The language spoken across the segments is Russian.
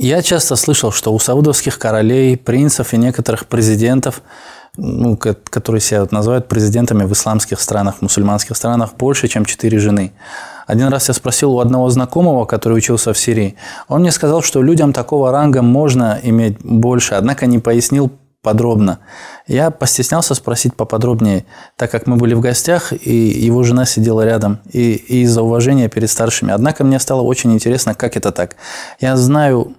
Я часто слышал, что у саудовских королей, принцев и некоторых президентов, ну, которые себя называют президентами в исламских странах, в мусульманских странах, больше, чем четыре жены. Один раз я спросил у одного знакомого, который учился в Сирии. Он мне сказал, что людям такого ранга можно иметь больше, однако не пояснил подробно. Я постеснялся спросить поподробнее, так как мы были в гостях, и его жена сидела рядом, и, и из-за уважения перед старшими. Однако мне стало очень интересно, как это так. Я знаю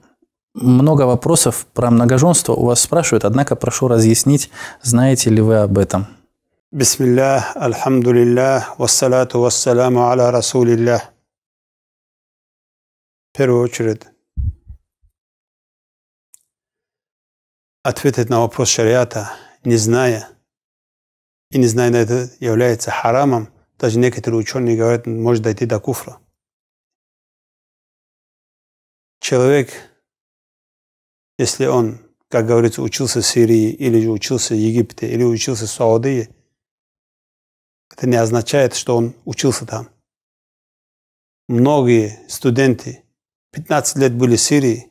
много вопросов про многоженство у вас спрашивают, однако прошу разъяснить, знаете ли вы об этом. Бисмиллях, альхамдулиллях, вассалату вассаламу аля расулиллях. В первую очередь, ответить на вопрос шариата, не зная, и не зная, это является харамом, даже некоторые ученые говорят, может дойти до куфра. Человек – если он, как говорится, учился в Сирии, или учился в Египте, или учился в Саудии, это не означает, что он учился там. Многие студенты 15 лет были в Сирии,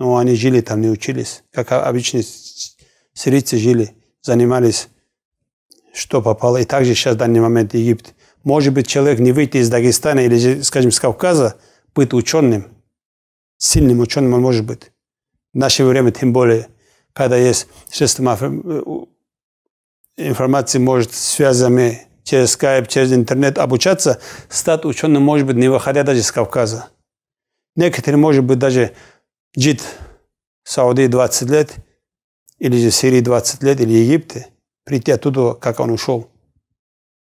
но они жили там, не учились. Как обычно сирийцы жили, занимались, что попало. И также сейчас в данный момент Египет. Может быть, человек не выйти из Дагестана или, скажем, с Кавказа, быть ученым, сильным ученым он может быть наше время, тем более, когда есть средства э, информации, может связанными через скайп, через интернет обучаться, стать ученым, может быть, не выходя даже из Кавказа. Некоторые, может быть, даже жить в Саудии 20 лет, или же в Сирии 20 лет, или Египте, прийти оттуда, как он ушел.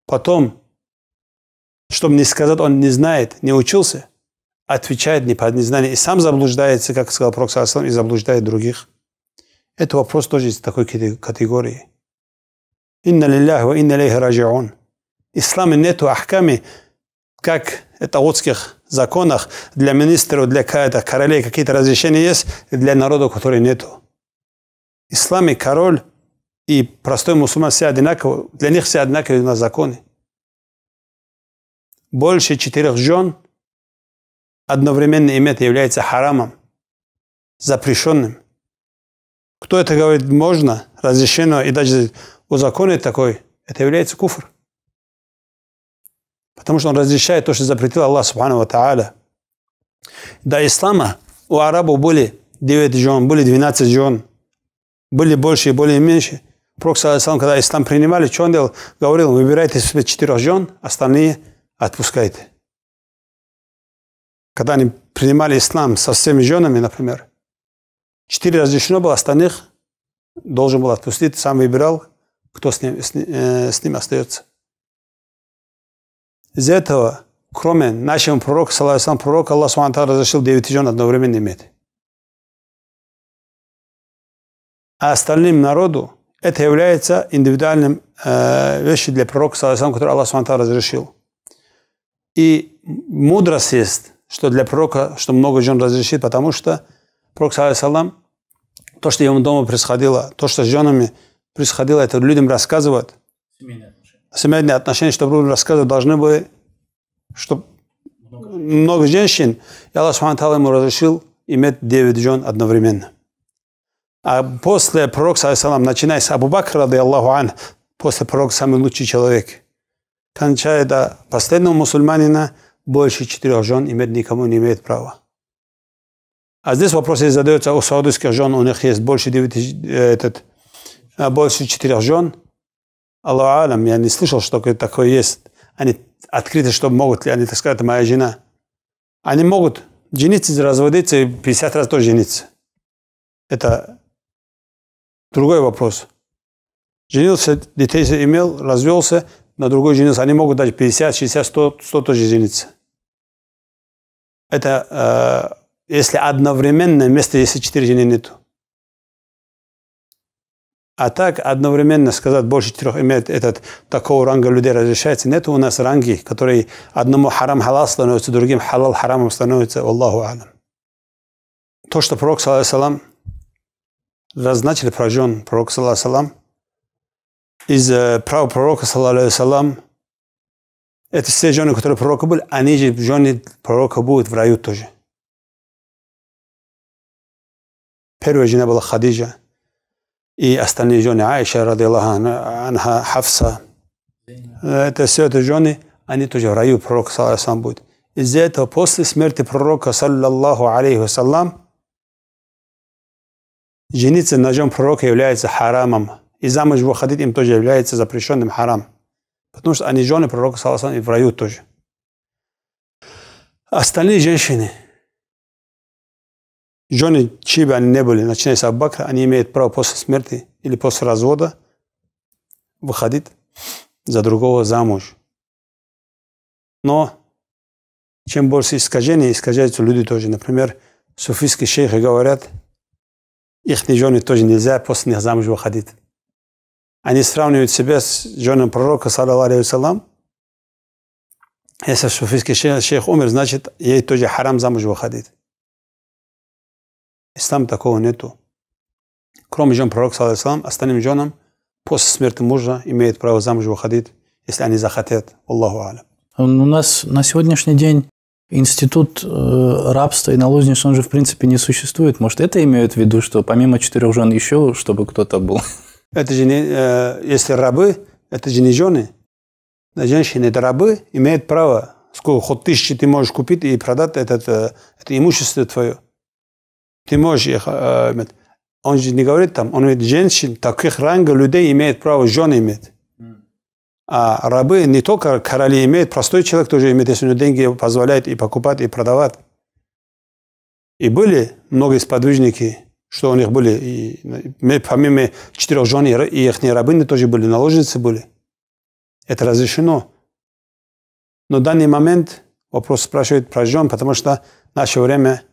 Потом, чтобы не сказать, он не знает, не учился – отвечает не под незнание и сам заблуждается, как сказал Пророк и заблуждает других. Это вопрос тоже из такой категории. Инна лиллях ва инна лейхи раджиун. Исламе нету ахками, как это в отских законах для министров, для королей какие-то разрешения есть, для народа, которые нету. Ислам и король и простой мусульман все одинаковы, для них все одинаковые на законы. Больше четырех жен – одновременно им это является харамом, запрещенным. Кто это говорит, можно, разрешено, и даже узаконит такой, это является куфр. Потому что он разрешает то, что запретил Аллах Субхану Ва Та'аля. До ислама у арабов были 9 жен, были 12 жен, были больше и более меньше. Пророк, когда ислам принимали, что он делал? Говорил, выбирайте себе четырех жен, остальные отпускайте когда они принимали ислам со всеми женами, например, четыре разрешено было, остальных должен был отпустить, сам выбирал, кто с ним, с, э, с ним остается. Из этого, кроме нашего пророка, салам, пророк, Аллах Субтитры разрешил девять жен одновременно иметь. А остальным народу это является индивидуальным э, вещью для пророка, салам, который Аллах Субтитры разрешил. И мудрость есть что для пророка, что много жен разрешит, потому что пророк, салам, то, что ему дома происходило, то, что с женами происходило, это людям рассказывают. Семейные отношения. Семейные отношения, чтобы людям рассказывать, должны были, чтобы много, много женщин. И Аллах Субхану ему разрешил иметь 9 жен одновременно. А после пророка, салам, начиная с Абу Бакра, рады Аллаху ан, после пророка самый лучший человек. Кончая до последнего мусульманина, больше четырех жен иметь никому не имеет права. А здесь вопрос задается у саудовских жен, у них есть больше, 9, э, этот, а больше четырех жен. Аллах Алам, я не слышал, что такое есть. Они открыты, что могут ли они, так сказать, моя жена. Они могут жениться, разводиться и 50 раз тоже жениться. Это другой вопрос. Женился, детей имел, развелся, на другой единице. Они могут дать 50, 60, 100, 100 тоже единиц. Это э, если одновременно вместо, если 4 единицы нету. А так одновременно сказать больше четырех имеет этот такого ранга людей разрешается. Нет у нас ранги, которые одному харам халал становится, другим халал харамом становится. Аллаху алам. То, что пророк, салам, назначили прожжен, пророк, салам, iz prav proroka sallallahu alaihi wasallam Ete sve žene koje proroka bili, a niđe žene proroka budi v raju tože. Prva žena bila Khadija i ostane žene Aisha radijallahu anha, Hafsa. Ete sve te žene, a ni tože v raju proroka sallallahu alaihi wasallam budi. Iz этого после смерти пророка, саллаллаху алейхи вассалам, жениться на жен пророка является харамом. и замуж выходить им тоже является запрещенным харам. Потому что они жены пророка Саласан и в раю тоже. Остальные женщины, жены, чьи бы они не были, начиная с Аббакра, они имеют право после смерти или после развода выходить за другого замуж. Но чем больше искажений, искажаются люди тоже. Например, суфийские шейхи говорят, их жены тоже нельзя после них замуж выходить. Они сравнивают себя с женой пророка, саллаллаху Если шуфийский шейх, шейх умер, значит, ей тоже харам замуж выходить. Ислам такого нету. Кроме жен пророка, саллаллаху остальным женам после смерти мужа имеют право замуж выходить, если они захотят. Аллаху алям. У нас на сегодняшний день институт э, рабства и наложниц он же в принципе не существует. Может, это имеют в виду, что помимо четырех жен еще, чтобы кто-то был? Это же не, э, если рабы, это же не жены. женщины, это рабы, имеют право. Сколько, хоть тысячи ты можешь купить и продать этот, э, это имущество твое. Ты можешь их э, иметь. Он же не говорит там, он говорит, женщин таких ранга людей имеет право, жены имеют, А рабы не только короли имеют, простой человек тоже имеет, если у него деньги позволяют и покупать, и продавать. И были многие сподвижники что у них были, и, помимо четырех жен и их рабыны тоже были наложницы были. Это разрешено. Но в данный момент вопрос спрашивает про жен, потому что в наше время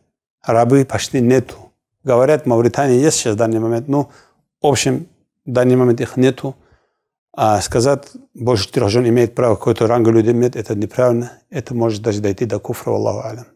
рабы почти нету. Говорят, в Мавритании есть сейчас в данный момент, но в общем, в данный момент их нету. А сказать, больше четырех жен имеет право, какой-то ранг люди имеет, это неправильно. Это может даже дойти до куфра, Аллаху Алям.